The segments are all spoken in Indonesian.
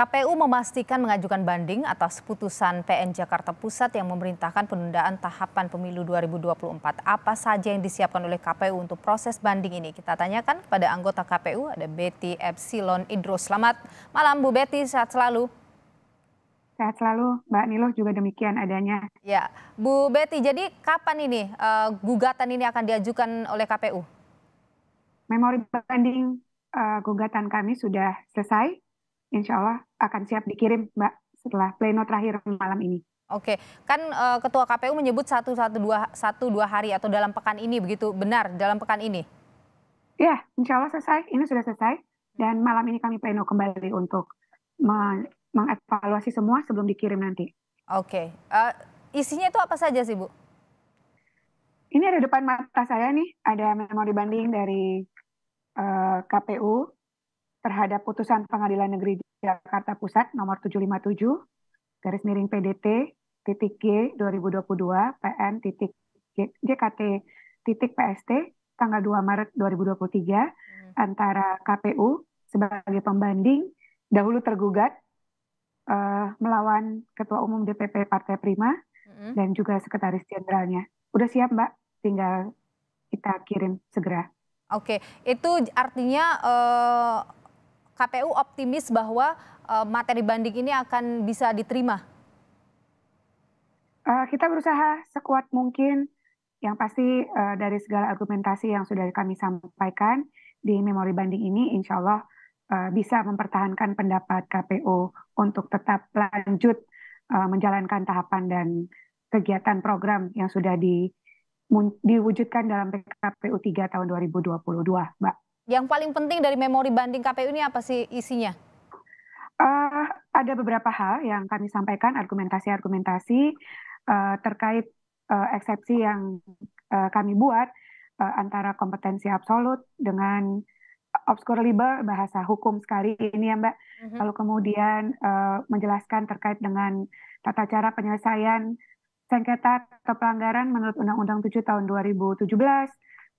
KPU memastikan mengajukan banding atas putusan PN Jakarta Pusat yang memerintahkan penundaan tahapan pemilu 2024. Apa saja yang disiapkan oleh KPU untuk proses banding ini? Kita tanyakan pada anggota KPU, ada Betty Epsilon Idro. Selamat malam Bu Betty, sehat selalu. Sehat selalu, Mbak Nilo juga demikian adanya. Ya, Bu Betty, jadi kapan ini uh, gugatan ini akan diajukan oleh KPU? Memori banding uh, gugatan kami sudah selesai insya Allah akan siap dikirim Mbak setelah pleno terakhir malam ini. Oke, kan e, Ketua KPU menyebut satu satu dua satu dua hari atau dalam pekan ini begitu benar dalam pekan ini? Ya, insya Allah selesai. Ini sudah selesai dan malam ini kami pleno kembali untuk mengevaluasi semua sebelum dikirim nanti. Oke, uh, isinya itu apa saja sih Bu? Ini ada depan mata saya nih, ada memori banding dari uh, eh, KPU terhadap putusan Pengadilan Negeri Jakarta Pusat nomor 757 garis miring PDT titik G 2022 PN titik JKT titik PST tanggal 2 Maret 2023 hmm. antara KPU sebagai pembanding dahulu tergugat uh, melawan Ketua Umum DPP Partai Prima hmm. dan juga Sekretaris Jenderalnya. Udah siap Mbak, tinggal kita kirim segera. Oke, itu artinya uh KPU optimis bahwa eh, materi banding ini akan bisa diterima? Uh, kita berusaha sekuat mungkin. Yang pasti uh, dari segala argumentasi yang sudah kami sampaikan di memori banding ini, insya Allah uh, bisa mempertahankan pendapat KPU untuk tetap lanjut uh, menjalankan tahapan dan kegiatan program yang sudah di, diwujudkan dalam PKPU 3 tahun 2022, Mbak. Yang paling penting dari memori banding KPU ini apa sih isinya? Uh, ada beberapa hal yang kami sampaikan, argumentasi-argumentasi uh, terkait uh, eksepsi yang uh, kami buat uh, antara kompetensi absolut dengan obscure libel bahasa hukum sekali ini ya Mbak. Mm-hmm. Lalu kemudian uh, menjelaskan terkait dengan tata cara penyelesaian sengketa atau pelanggaran menurut Undang-Undang 7 tahun 2017.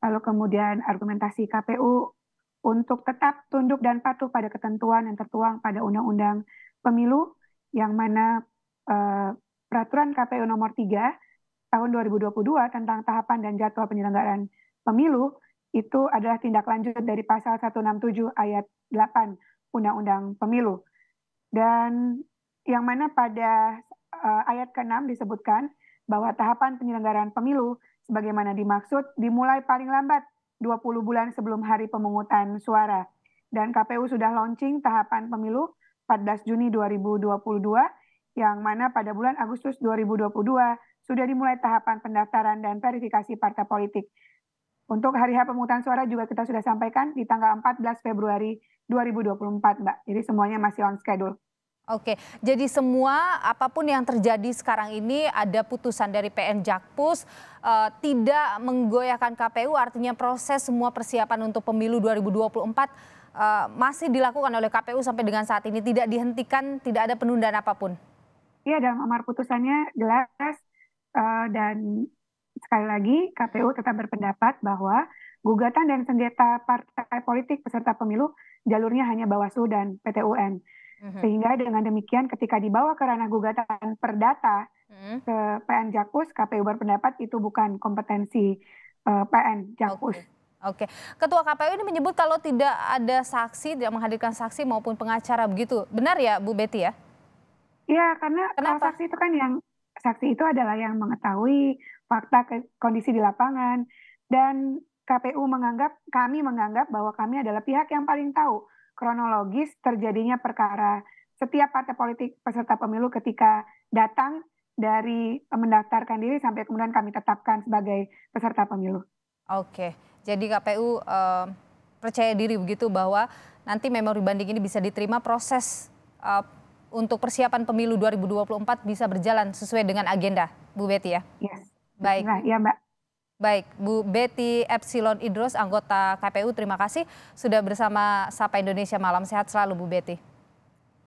Lalu kemudian argumentasi KPU untuk tetap tunduk dan patuh pada ketentuan yang tertuang pada Undang-Undang Pemilu yang mana eh, peraturan KPU nomor 3 tahun 2022 tentang tahapan dan jadwal penyelenggaraan pemilu itu adalah tindak lanjut dari pasal 167 ayat 8 Undang-Undang Pemilu. Dan yang mana pada eh, ayat ke-6 disebutkan bahwa tahapan penyelenggaraan pemilu sebagaimana dimaksud dimulai paling lambat 20 bulan sebelum hari pemungutan suara. Dan KPU sudah launching tahapan pemilu 14 Juni 2022 yang mana pada bulan Agustus 2022 sudah dimulai tahapan pendaftaran dan verifikasi partai politik. Untuk hari hari pemungutan suara juga kita sudah sampaikan di tanggal 14 Februari 2024, Mbak. Jadi semuanya masih on schedule. Oke, jadi semua apapun yang terjadi sekarang ini ada putusan dari PN Jakpus uh, tidak menggoyahkan KPU artinya proses semua persiapan untuk pemilu 2024 uh, eh, masih dilakukan oleh KPU sampai dengan saat ini tidak dihentikan, tidak ada penundaan apapun. Iya, dalam amar putusannya jelas uh, dan sekali lagi KPU tetap berpendapat bahwa gugatan dan sengketa partai politik peserta pemilu jalurnya hanya Bawaslu dan PTUN. Mm-hmm. Sehingga dengan demikian ketika dibawa ke ranah gugatan perdata -hmm. ke PN Jakpus, KPU berpendapat itu bukan kompetensi uh, eh, PN Jakpus. Okay. Oke, Ketua KPU ini menyebut kalau tidak ada saksi, tidak menghadirkan saksi maupun pengacara begitu. Benar ya, Bu Betty ya? Iya, karena eh, Kenapa? saksi itu kan yang saksi itu adalah yang mengetahui fakta ke, kondisi di lapangan dan KPU menganggap kami menganggap bahwa kami adalah pihak yang paling tahu kronologis terjadinya perkara setiap partai politik peserta pemilu ketika datang dari mendaftarkan diri sampai kemudian kami tetapkan sebagai peserta pemilu. Oke, jadi KPU eh, percaya diri begitu bahwa nanti memori banding ini bisa diterima proses eh, untuk persiapan pemilu 2024 bisa berjalan sesuai dengan agenda, Bu Betty ya? Yes. Baik. Nah, ya Mbak. Baik, Bu Betty Epsilon Idros, anggota KPU, terima kasih sudah bersama Sapa Indonesia Malam. Sehat selalu, Bu Betty.